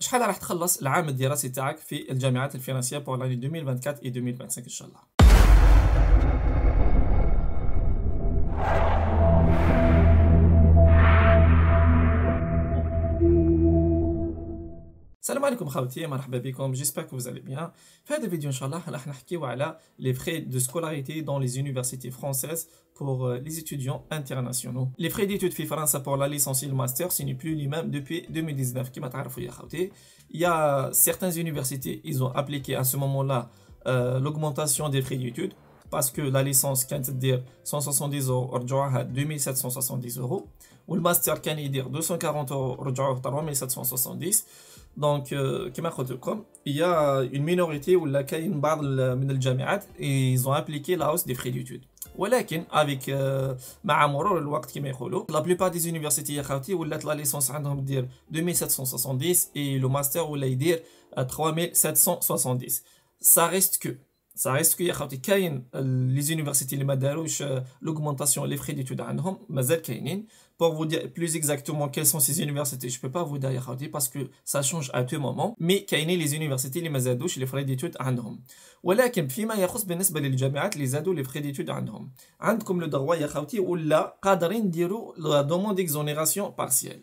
شحال راح تخلص العام الدراسي تاعك في الجامعات الفرنسيه بور لاني 2024 و 2025 ان شاء الله Salam عليكم خاوتي مرحبا بكم vous كو bien. بيان في هذا الفيديو ان شاء الله راح نحكيو على les frais de scolarité dans les universités françaises pour euh, les étudiants internationaux. Les frais d'études en France pour la licence et le master, ce n'est plus les mêmes depuis 2019. Il y a certaines universités, ils ont appliqué à ce moment-là euh, l'augmentation des frais d'études parce que la licence qui 170 euros, 2770 euros. Ou le master euh, qui 240 euros, 3770 donc, comme il y a une minorité où la parle de et ils ont appliqué la hausse des frais d'études. Mais avec euh, le temps qui la plupart des universités ont la licence 2770 et le master ou à 3770. Ça reste que ça reste que y a les universités les mêmes douches l'augmentation les frais d'études à pour vous dire plus exactement quelles sont ces universités je ne peux pas vous dire parce que ça change à tout moment mais les universités les mêmes les frais d'études à l'homme voilà a reçu bénéfice les frais d'études à l'homme. comme le droit il y a aussi la demande d'exonération partielle.